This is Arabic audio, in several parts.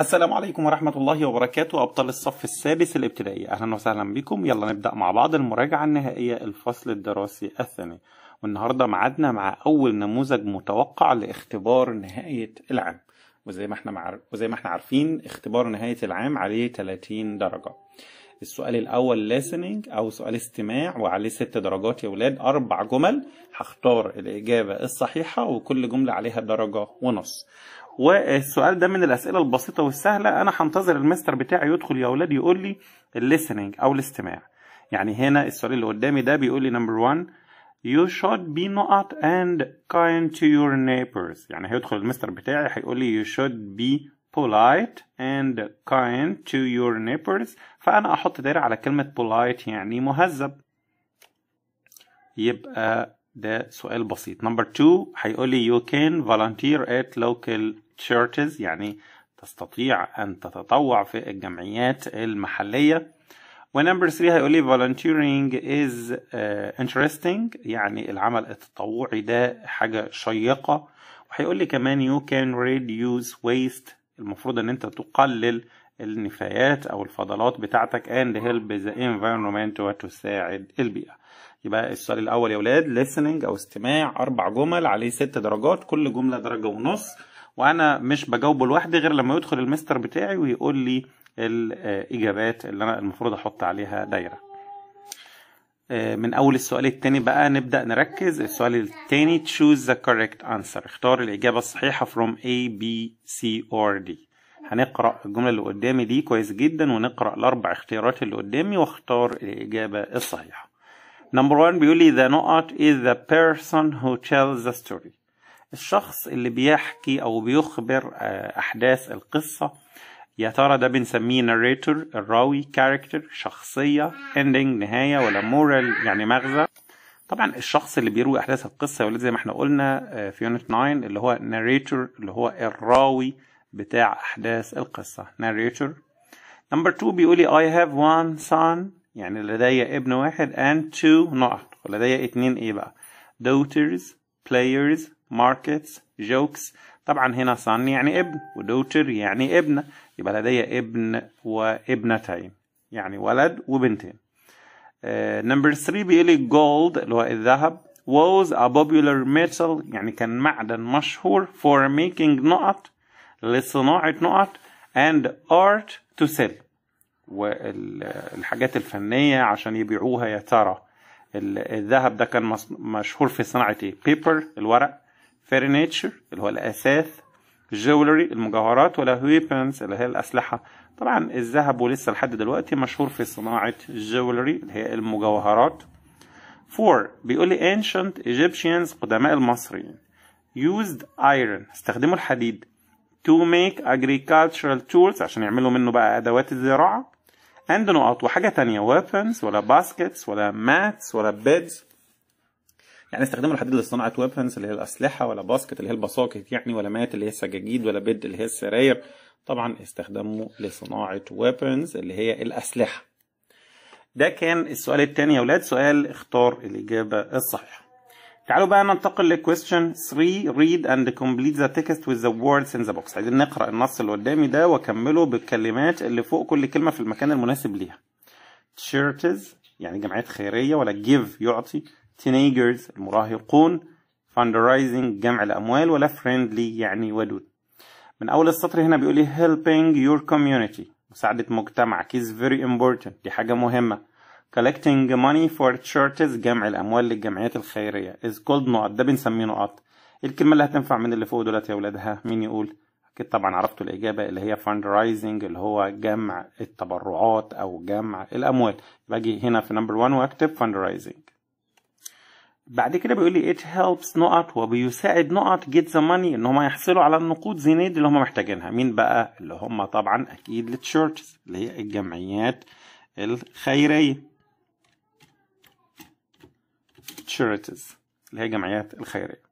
السلام عليكم ورحمة الله وبركاته أبطال الصف السادس الابتدائي أهلا وسهلا بكم يلا نبدأ مع بعض المراجعة النهائية الفصل الدراسي الثاني والنهاردة معادنا مع أول نموذج متوقع لاختبار نهاية العام وزي ما احنا مع... وزي ما احنا عارفين اختبار نهاية العام عليه 30 درجة السؤال الأول ليسننج أو سؤال استماع وعليه ست درجات يا ولاد أربع جمل هختار الإجابة الصحيحة وكل جملة عليها درجة ونص والسؤال ده من الاسئله البسيطه والسهله انا هنتظر المستر بتاعي يدخل يا اولاد يقول لي الليسنينج او الاستماع يعني هنا السؤال اللي قدامي ده بيقول لي نمبر 1 you should be not and kind to your neighbors يعني هيدخل المستر بتاعي هيقول لي you should be polite and kind to your neighbors فأنا أحط دايرة على كلمة polite يعني مهذب يبقى ده سؤال بسيط نمبر 2 هيقول لي you can volunteer at local churches يعني تستطيع أن تتطوع في الجمعيات المحلية ونمبر 3 هيقول لي volunteering is uh, interesting يعني العمل التطوعي ده حاجة شيقة وهيقول لي كمان you can reduce waste المفروض ان انت تقلل النفايات أو الفضلات بتاعتك and help the environment وتساعد البيئة يبقى السؤال الأول يا ولاد listening أو استماع أربع جمل عليه ست درجات كل جملة درجة ونص وأنا مش بجاوبه لوحدي غير لما يدخل المستر بتاعي ويقول لي الإجابات اللي أنا المفروض أحط عليها دايرة آه، من أول السؤال التاني بقى نبدأ نركز السؤال التاني choose the correct answer اختار الإجابة الصحيحة from A, B, C or D هنقرأ الجملة اللي قدامي دي كويس جدا ونقرأ الأربع اختيارات اللي قدامي واختار الإجابة الصحيحة. نمبر 1 بيقول لي the نقط is the person who tells the story. الشخص اللي بيحكي أو بيخبر آه، أحداث القصة يا ترى ده بنسميه narrator الراوي كاركتر شخصية ending نهاية ولا moral يعني مغزى طبعا الشخص اللي بيروي أحداث القصة يا زي ما احنا قلنا آه، في يونت 9 اللي هو narrator اللي هو الراوي بتاع أحداث القصة narrator number two بيقولي I have one son يعني لدي ابن واحد and two نقط ولدي اتنين ايه بقى daughters players markets jokes طبعا هنا son يعني ابن ودوتر يعني ابنة يبقى لدي ابن وابنتين يعني ولد وبنتين نمبر uh, 3 بيقولي gold اللي هو الذهب was a popular metal يعني كان معدن مشهور for making نقط لصناعة نقط and art to sell والحاجات الفنية عشان يبيعوها يا ترى الذهب ده كان مشهور في صناعة ايه؟ بيبر الورق فرنيتشر اللي هو الأثاث جولري المجوهرات ولا ويبنز اللي هي الأسلحة طبعا الذهب ولسه لحد دلوقتي مشهور في صناعة الجولري اللي هي المجوهرات 4 بيقول لي ancient Egyptians قدماء المصريين used iron استخدموا الحديد to make agricultural tools عشان يعملوا منه بقى أدوات الزراعة and نقط وحاجة تانية weapons ولا baskets ولا mats ولا beds يعني استخدموا الحديد لصناعة weapons اللي هي الأسلحة ولا باسكت اللي هي البساكت يعني ولا مات اللي هي السجاجيد ولا بيد اللي هي السراير طبعا استخدموا لصناعة weapons اللي هي الأسلحة ده كان السؤال التاني يا ولاد سؤال اختار الإجابة الصحيحة تعالوا بقى ننتقل لكويستشن 3 read and complete the text with the words in the box عايزين نقرا النص اللي قدامي ده واكمله بالكلمات اللي فوق كل كلمه في المكان المناسب ليها churches يعني جمعيات خيريه ولا give يعطي teenagers المراهقون fundraising جمع الاموال ولا friendly يعني ودود من اول السطر هنا بيقول لي helping your community مساعده مجتمعك is very important دي حاجه مهمه collecting money for churches جمع الأموال للجمعيات الخيرية is called نقط ده بنسميه نقط إيه الكلمة اللي هتنفع من اللي فوق دولت يا ولادها مين يقول أكيد طبعا عرفتوا الإجابة اللي هي fundraising اللي هو جمع التبرعات أو جمع الأموال باجي هنا في نمبر 1 وأكتب fundraising بعد كده بيقول لي it helps نقط وبيساعد نقط get the money ان هم يحصلوا على النقود زينيد اللي هم محتاجينها مين بقى اللي هم طبعا اكيد التشيرشز اللي هي الجمعيات الخيريه charities اللي هي جمعيات الخيرية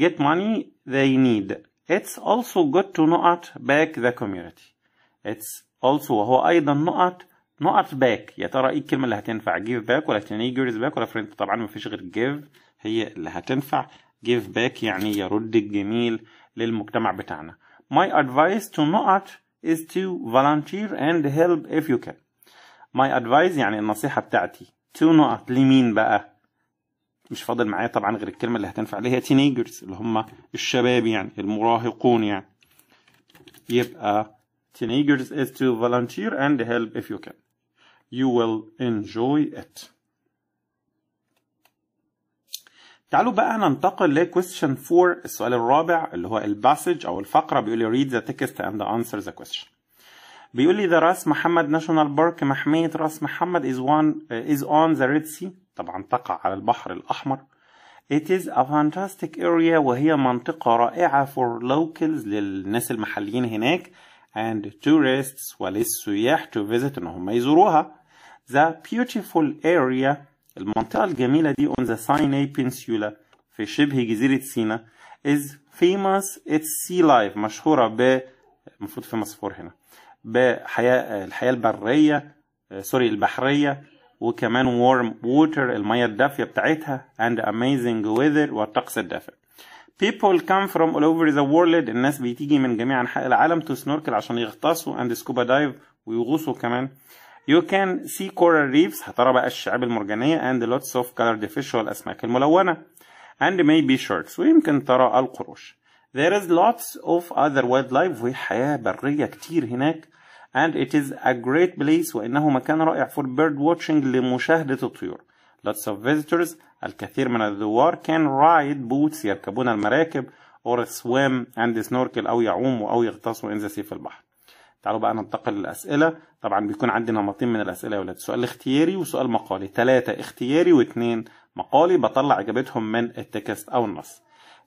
get money they need it's also good to not back the community it's also وهو أيضا not not back يا ترى ايه الكلمة اللي هتنفع give back ولا تاني give back ولا friend طبعا مفيش غير give هي اللي هتنفع give back يعني يرد الجميل للمجتمع بتاعنا my advice to not is to volunteer and help if you can my advice يعني النصيحة بتاعتي to not لمين بقى مش فاضل معايا طبعا غير الكلمه اللي هتنفع اللي هي تينيجرز اللي هم الشباب يعني المراهقون يعني يبقى تينيجرز is to volunteer and help if you can you will enjoy it تعالوا بقى ننتقل ل question 4 السؤال الرابع اللي هو الباسج او الفقره بيقول لي read the text and answer the question بيقول لي the راس محمد ناشونال بارك محمية راس محمد is one is on the Red Sea طبعا تقع على البحر الأحمر It is a fantastic area وهي منطقة رائعة for locals للناس المحليين هناك and tourists وللسياح to visit إن هم يزوروها. The beautiful area المنطقة الجميلة دي on the Sinai Peninsula في شبه جزيرة سينا is famous its sea life مشهورة ب المفروض في مصفور هنا بحياة الحياة البرية سوري آه، البحرية وكمان warm water المية الدافية بتاعتها and amazing weather والطقس الدافئ people come from all over the world الناس بتيجي من جميع أنحاء العالم to snorkel عشان يغطسوا and scuba dive ويغوصوا كمان You can see coral reefs هترى بقى الشعاب المرجانية and lots of colored fish والأسماك الملونة and maybe sharks ويمكن ترى القروش There is lots of other wildlife وحياة برية كتير هناك and it is a great place وإنه مكان رائع for bird watching لمشاهدة الطيور lots of visitors الكثير من الزوار can ride boats يركبون المراكب or swim and snorkel أو يعوموا أو يغطسوا in the sea في البحر تعالوا بقى ننتقل للأسئلة طبعا بيكون عندي نمطين من الأسئلة يا ولاد سؤال اختياري وسؤال مقالي ثلاثة اختياري واثنين مقالي بطلع إجابتهم من التكست أو النص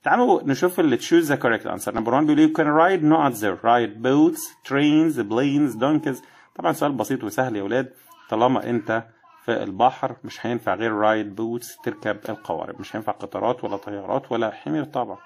تعالوا نشوف اللي تشوز ذا كوريكت انسر نمبر 1 بيقول يو كان رايد نوت ذا رايد بوتس ترينز بلينز دونكيز طبعا سؤال بسيط وسهل يا ولاد طالما انت في البحر مش هينفع غير رايد بوتس تركب القوارب مش هينفع قطارات ولا طيارات ولا حمير طبعا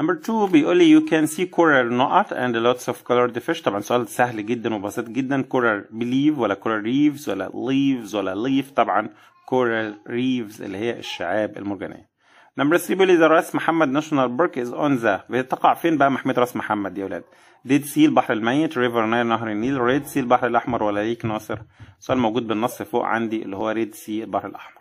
نمبر 2 بيقول لي كان سي كورال نوت اند لوتس اوف of دي فيش طبعا سؤال سهل جدا وبسيط جدا كورال بليف ولا كورال ريفز ولا ليفز ولا ليف طبعا كورال ريفز اللي هي الشعاب المرجانيه نمبر 3 بيقول لي ذا راس محمد ناشونال بارك از اون ذا بتقع فين بقى محمية راس محمد يا ولاد؟ ديد سي البحر الميت ريفر نايل نهر النيل ريد سي البحر الاحمر ولا ليك ناصر السؤال موجود بالنص فوق عندي اللي هو ريد سي البحر الاحمر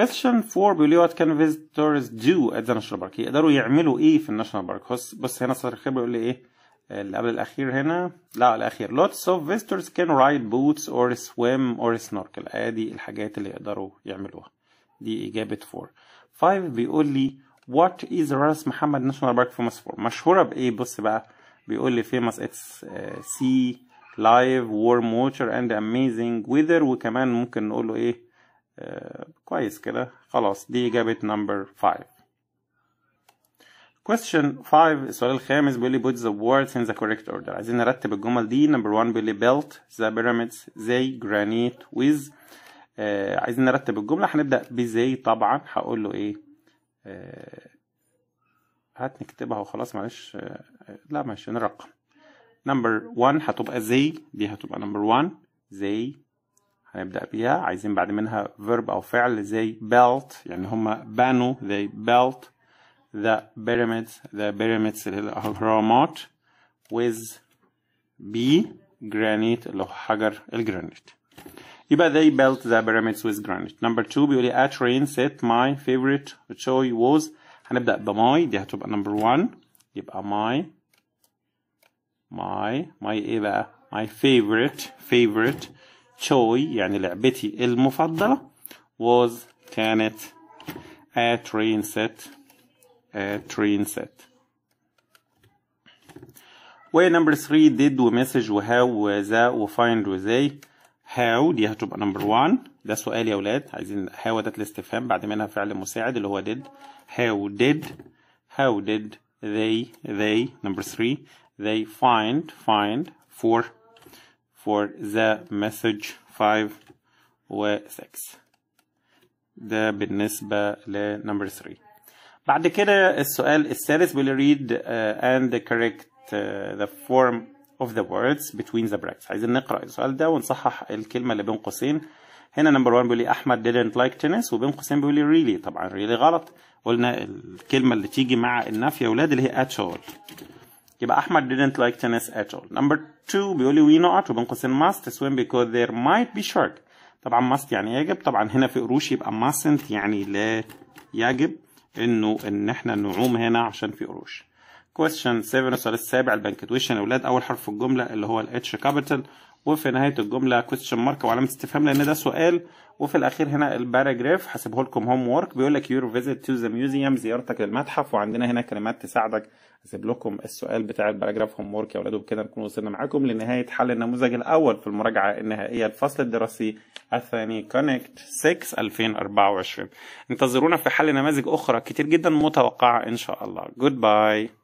Question 4 بيقول لي what can visitors do at the national park يقدروا يعملوا ايه في الناشونال بارك بص هنا صدر الخبر بيقول لي ايه اللي قبل الأخير هنا لا الأخير lots of visitors can ride boats or swim or snorkel ادي آه، الحاجات اللي يقدروا يعملوها دي إجابة 4 5 بيقول لي what is راس محمد ناشونال بارك famous for مشهورة بإيه بص بقى بيقول لي famous it's sea eh, live warm water and amazing weather وكمان ممكن نقول له إيه كويس كده خلاص دي إجابة number 5 question 5 السؤال الخامس بيقول لي put the words in the correct order عايزين نرتب الجمل دي number 1 بيقول لي built the pyramids They granite with آه عايزين نرتب الجملة هنبدأ بزي طبعا هقول له ايه آه هات نكتبها وخلاص معلش آه لا ماشي نرقم نمبر 1 هتبقى زي دي هتبقى نمبر 1 زي هنبدأ بيها عايزين بعد منها verb أو فعل زي بيلت يعني هما بانوا they بيلت the pyramids the pyramids اللي هي الأهرامات with بي granite اللي هو حجر الجرانيت يبقى they built the pyramids with granite number two بيقول لي at set my favorite toy was هنبدأ بماي دي هتبقى number one يبقى uh, my my my ايه بقى my favorite favorite toy يعني لعبتي المفضلة was كانت a train set a train set و number three did و message و how و the و find و they how دي هتبقى نمبر 1 ده سؤال يا ولاد عايزين how ده الاستفهام بعد منها فعل مساعد اللي هو did how did how did they they number 3 they find find for for the message 5 و 6 ده بالنسبة لنمبر 3 بعد كده السؤال السادس بيقول read uh, and correct uh, the form of the words between the brackets عايزين نقرأ السؤال ده ونصحح الكلمة اللي بين قوسين هنا نمبر 1 بيقول لي احمد didn't like tennis وبين قوسين بيقول لي really طبعا really غلط قلنا الكلمه اللي تيجي مع النفي يا اولاد اللي هي at all يبقى احمد didn't like tennis at all نمبر 2 بيقول لي we not وبين قوسين must swim because there might be shark طبعا must يعني يجب طبعا هنا في قروش يبقى mustn't يعني لا يجب انه ان احنا نعوم هنا عشان في قروش كويشن 7 السؤال السابع البنكتويشن يا ولاد اول حرف في الجمله اللي هو الاتش كابيتال وفي نهايه الجمله كويشن مارك وعلامه استفهام لان ده سؤال وفي الاخير هنا الباراجراف هسيبه لكم هوم وورك بيقول لك يور فيزيت تو ذا ميوزيوم زيارتك للمتحف وعندنا هنا كلمات تساعدك هسيب لكم السؤال بتاع الباراجراف هوم وورك يا اولاد وبكده نكون وصلنا معاكم لنهايه حل النموذج الاول في المراجعه النهائيه الفصل الدراسي الثاني كونكت 6 2024 انتظرونا في حل نماذج اخرى كتير جدا متوقعه ان شاء الله جود باي